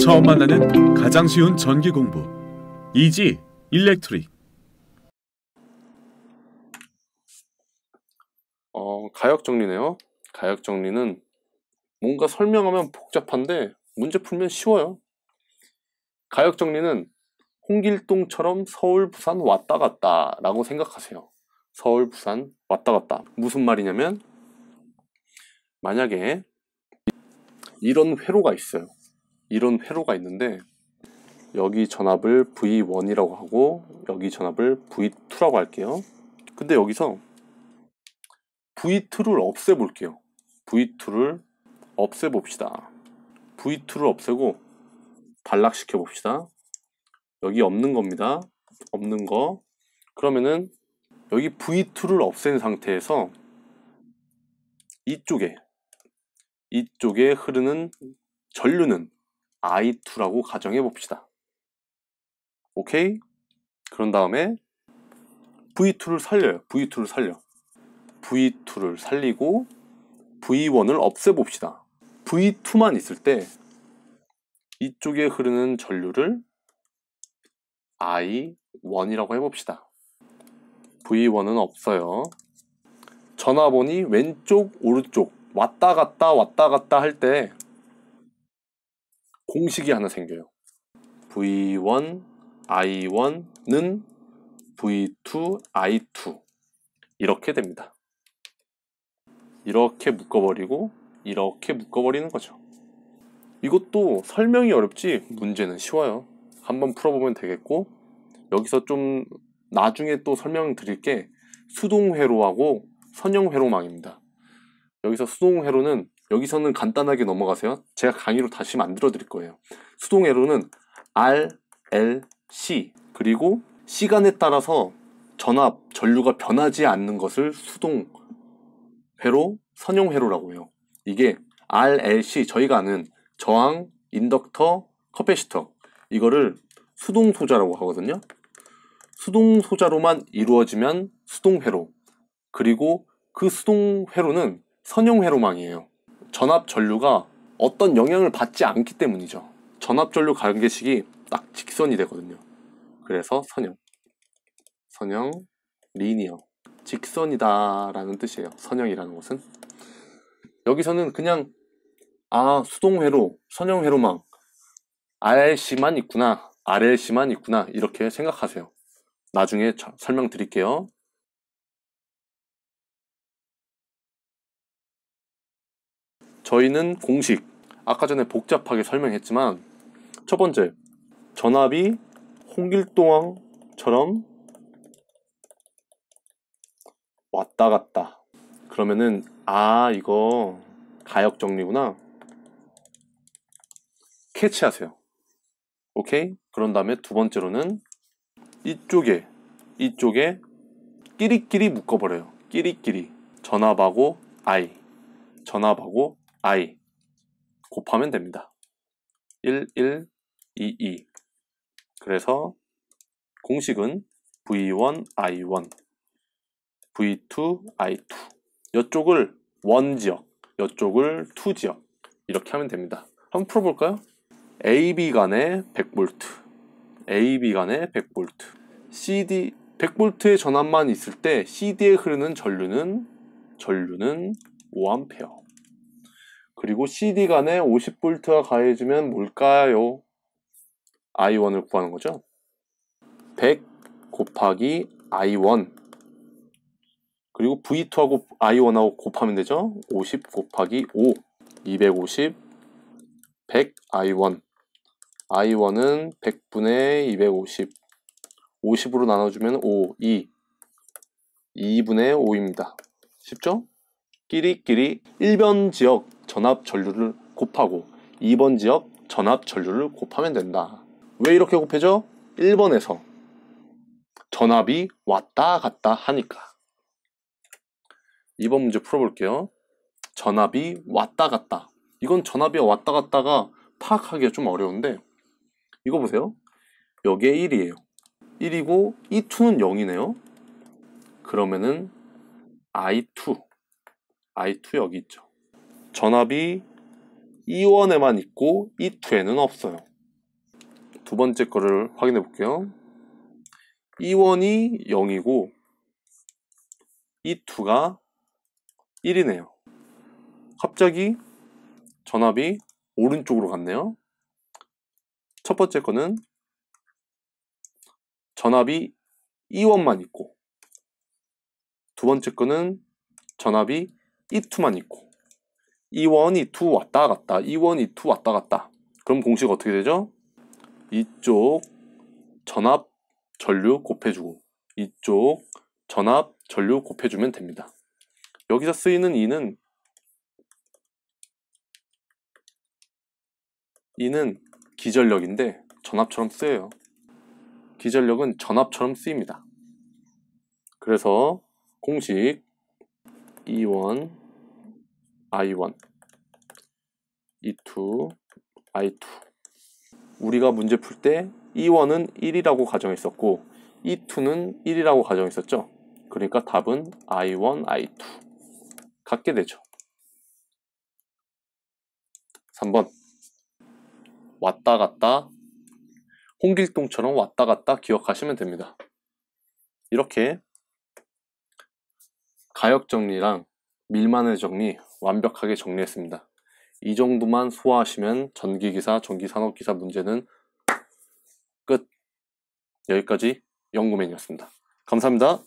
처음 만나는 가장 쉬운 전기 공부 이지 일렉트릭 어, 가역 정리네요. 가역 정리는 뭔가 설명하면 복잡한데 문제 풀면 쉬워요. 가역 정리는 홍길동처럼 서울, 부산 왔다 갔다 라고 생각하세요. 서울, 부산 왔다 갔다. 무슨 말이냐면 만약에 이런 회로가 있어요. 이런 회로가 있는데 여기 전압을 V1이라고 하고 여기 전압을 V2라고 할게요. 근데 여기서 V2를 없애볼게요. V2를 없애봅시다. V2를 없애고 발락시켜 봅시다. 여기 없는 겁니다. 없는 거. 그러면은 여기 V2를 없앤 상태에서 이쪽에 이쪽에 흐르는 전류는 I2라고 가정해 봅시다. 오케이? 그런 다음에 V2를 살려요. V2를 살려. V2를 살리고 V1을 없애봅시다. V2만 있을 때 이쪽에 흐르는 전류를 I1이라고 해봅시다. V1은 없어요. 전화번이 왼쪽 오른쪽 왔다 갔다 왔다 갔다 할때 공식이 하나 생겨요. V1, I1는 V2, I2 이렇게 됩니다. 이렇게 묶어버리고 이렇게 묶어버리는 거죠. 이것도 설명이 어렵지 문제는 쉬워요. 한번 풀어보면 되겠고 여기서 좀 나중에 또 설명드릴 게 수동회로하고 선형회로망입니다. 여기서 수동회로는 여기서는 간단하게 넘어가세요. 제가 강의로 다시 만들어 드릴 거예요. 수동 에로는 R, L, C 그리고 시간에 따라서 전압, 전류가 변하지 않는 것을 수동 회로, 선용 회로라고 해요. 이게 R, L, C 저희가 아는 저항, 인덕터, 커패시터 이거를 수동 소자라고 하거든요. 수동 소자로만 이루어지면 수동 회로 그리고 그 수동 회로는 선용 회로망이에요. 전압 전류가 어떤 영향을 받지 않기 때문이죠. 전압 전류 관계식이 딱 직선이 되거든요. 그래서 선형. 선형 리니어. 직선이다라는 뜻이에요. 선형이라는 것은 여기서는 그냥 아, 수동회로, 선형회로망 RLC만 있구나. RLC만 있구나. 이렇게 생각하세요. 나중에 설명드릴게요. 저희는 공식, 아까 전에 복잡하게 설명했지만 첫 번째, 전압이 홍길동왕처럼 왔다 갔다 그러면은 아 이거 가역 정리구나 캐치하세요 오케이 그런 다음에 두 번째로는 이쪽에 이쪽에 끼리끼리 묶어버려요 끼리끼리 전압하고 I 전압하고 i 곱하면 됩니다. 1, 1, 2, 2 그래서 공식은 v1, i1 v2, i2 이쪽을 원 지역, 이쪽을 투 지역 이렇게 하면 됩니다. 한번 풀어볼까요? AB 간의 100V AB 간의 100V CD 100V의 전압만 있을 때 CD에 흐르는 전류는 전류는 5A 그리고 CD 간에 50V가 가해지면 뭘까요? I1을 구하는 거죠. 100 곱하기 I1 그리고 V2하고 I1하고 곱하면 되죠. 50 곱하기 5 250 100 I1 I1은 100분의 250 50으로 나눠주면 5, 2 2분의 5입니다. 쉽죠? 끼리끼리 1변 지역 전압 전류를 곱하고 2번 지역 전압 전류를 곱하면 된다. 왜 이렇게 곱해져? 1번에서 전압이 왔다 갔다 하니까. 2번 문제 풀어볼게요. 전압이 왔다 갔다. 이건 전압이 왔다 갔다가 파악하기가 좀 어려운데 이거 보세요. 여기에 1이에요. 1이고 이 2는 0이네요. 그러면은 I2 I2 여기 있죠. 전압이 E1에만 있고 E2에는 없어요. 두 번째 거를 확인해 볼게요. E1이 0이고 E2가 1이네요. 갑자기 전압이 오른쪽으로 갔네요. 첫 번째 거는 전압이 E1만 있고 두 번째 거는 전압이 E2만 있고 이 원이 두 왔다 갔다 이 원이 두 왔다 갔다 그럼 공식 어떻게 되죠? 이쪽 전압 전류 곱해주고 이쪽 전압 전류 곱해주면 됩니다. 여기서 쓰이는 이는 이는 기전력인데 전압처럼 쓰여요. 기전력은 전압처럼 쓰입니다. 그래서 공식 E1 I1, E2, I2. 우리가 문제 풀 때 E1은 1이라고 가정했었고 E2는 1이라고 가정했었죠. 그러니까 답은 I1, I2 같게 되죠. 3번 왔다 갔다 홍길동처럼 왔다 갔다 기억하시면 됩니다. 이렇게 가역 정리랑 밀만의 정리 완벽하게 정리했습니다. 이 정도만 소화하시면 전기기사, 전기산업기사 문제는 끝. 여기까지 영구맨이었습니다 감사합니다.